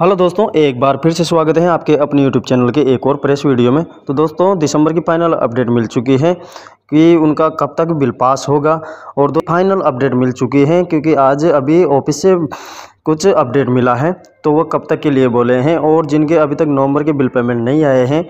hello दोस्तों एक बार फिर से स्वागत है आपके अपने यूट्यूब चैनल के एक और प्रेस वीडियो में तो दोस्तों दिसंबर की फाइनल अपडेट मिल चुकी है कि उनका कब तक बिल पास होगा और दो फाइनल अपडेट मिल चुकी है क्योंकि आज अभी ऑफिस से कुछ अपडेट मिला है तो वो कब तक के लिए बोले हैं और जिनके अभी तक नवंबर के बिल पेमेंट नहीं आए हैं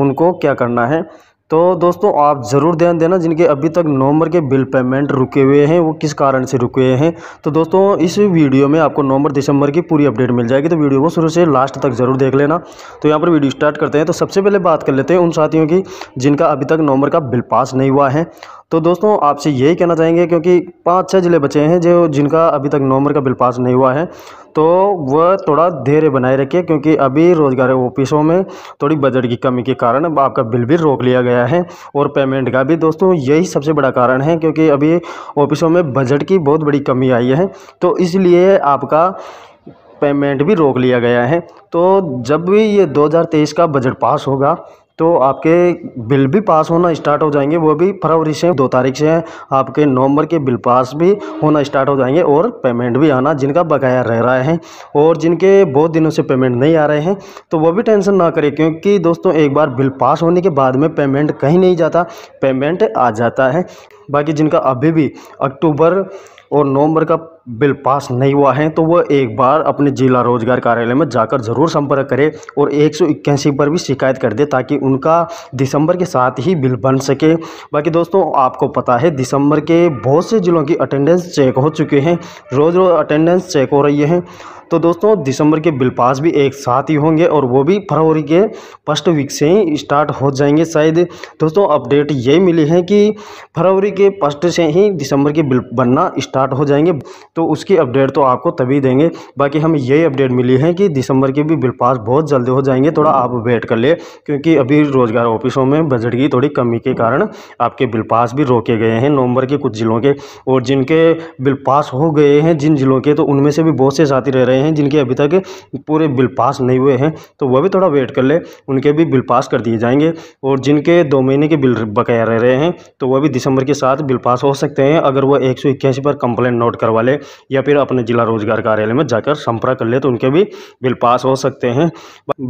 उनको क्या करना है तो दोस्तों आप ज़रूर ध्यान देना जिनके अभी तक नवंबर के बिल पेमेंट रुके हुए हैं वो किस कारण से रुके हुए हैं तो दोस्तों इस वीडियो में आपको नवंबर दिसंबर की पूरी अपडेट मिल जाएगी तो वीडियो को शुरू से लास्ट तक ज़रूर देख लेना तो यहाँ पर वीडियो स्टार्ट करते हैं तो सबसे पहले बात कर लेते हैं उन साथियों की जिनका अभी तक नवंबर का बिल पास नहीं हुआ है तो दोस्तों आपसे यही कहना चाहेंगे क्योंकि पाँच छः ज़िले बचे हैं जो जिनका अभी तक नवंबर का बिल पास नहीं हुआ है तो वह थोड़ा धैर्य बनाए रखिए क्योंकि अभी रोज़गार ऑफिसों में थोड़ी बजट की कमी के कारण आपका बिल भी रोक लिया गया है और पेमेंट का भी दोस्तों यही सबसे बड़ा कारण है क्योंकि अभी ऑफिसों में बजट की बहुत बड़ी कमी आई है तो इसलिए आपका पेमेंट भी रोक लिया गया है तो जब भी ये 2023 का बजट पास होगा तो आपके बिल भी पास होना स्टार्ट हो जाएंगे वो भी फरवरी से दो तारीख से आपके नवंबर के बिल पास भी होना स्टार्ट हो जाएंगे और पेमेंट भी आना जिनका बकाया रह रहा है और जिनके बहुत दिनों से पेमेंट नहीं आ रहे हैं तो वो भी टेंशन ना करें क्योंकि दोस्तों एक बार बिल पास होने के बाद में पेमेंट कहीं नहीं जाता पेमेंट आ जाता है बाकी जिनका अभी भी अक्टूबर और नवंबर का बिल पास नहीं हुआ है तो वह एक बार अपने जिला रोजगार कार्यालय में जाकर ज़रूर संपर्क करे और एक पर भी शिकायत कर दे ताकि उनका दिसंबर के साथ ही बिल बन सके बाकी दोस्तों आपको पता है दिसंबर के बहुत से ज़िलों की अटेंडेंस चेक हो चुके हैं रोज़ रोज़ अटेंडेंस चेक हो रही है तो दोस्तों दिसंबर के बिल पास भी एक साथ ही होंगे और वो भी फरवरी के फर्स्ट वीक से ही स्टार्ट हो जाएंगे शायद दोस्तों अपडेट यही मिली है कि फरवरी के फर्स्ट से ही दिसंबर के बिल बनना स्टार्ट हो जाएंगे तो तो उसकी अपडेट तो आपको तभी देंगे बाकी हमें यही अपडेट मिली है कि दिसंबर के भी बिल पास बहुत जल्दी हो जाएंगे थोड़ा आप वेट कर ले क्योंकि अभी रोज़गार ऑफिसों में बजट की थोड़ी कमी के कारण आपके बिल पास भी रोके गए हैं नवंबर के कुछ ज़िलों के और जिनके बिल पास हो गए हैं जिन ज़िलों के तो उनमें से भी बहुत से साथी रह रहे हैं जिनके अभी तक पूरे बिल पास नहीं हुए हैं तो वह भी थोड़ा वेट कर ले उनके भी बिल पास कर दिए जाएंगे और जिनके दो महीने के बिल बकाया रह रहे हैं तो वह भी दिसंबर के साथ बिल पास हो सकते हैं अगर वह एक पर कंप्लेंट नोट करवा ले या फिर अपने जिला रोजगार कार्यालय में जाकर संपर्क कर ले तो उनके भी बिल पास हो सकते हैं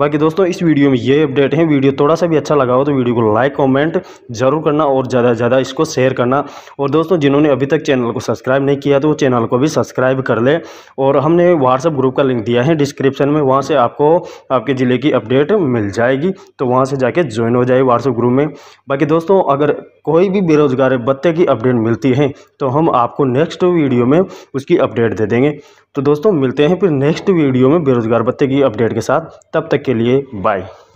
बाकी दोस्तों इस वीडियो में ये अपडेट है वीडियो थोड़ा सा भी अच्छा लगा हो तो वीडियो को लाइक कॉमेंट जरूर करना और ज़्यादा से ज़्यादा इसको शेयर करना और दोस्तों जिन्होंने अभी तक चैनल को सब्सक्राइब नहीं किया तो वो चैनल को भी सब्सक्राइब कर ले और हमने व्हाट्सअप ग्रुप का लिंक दिया है डिस्क्रिप्शन में वहाँ से आपको आपके ज़िले की अपडेट मिल जाएगी तो वहाँ से जाके ज्वाइन हो जाए व्हाट्सअप ग्रुप में बाकी दोस्तों अगर कोई भी बेरोजगार भत्ते की अपडेट मिलती है तो हम आपको नेक्स्ट वीडियो में उसकी अपडेट दे देंगे तो दोस्तों मिलते हैं फिर नेक्स्ट वीडियो में बेरोज़गार भत्ते की अपडेट के साथ तब तक के लिए बाय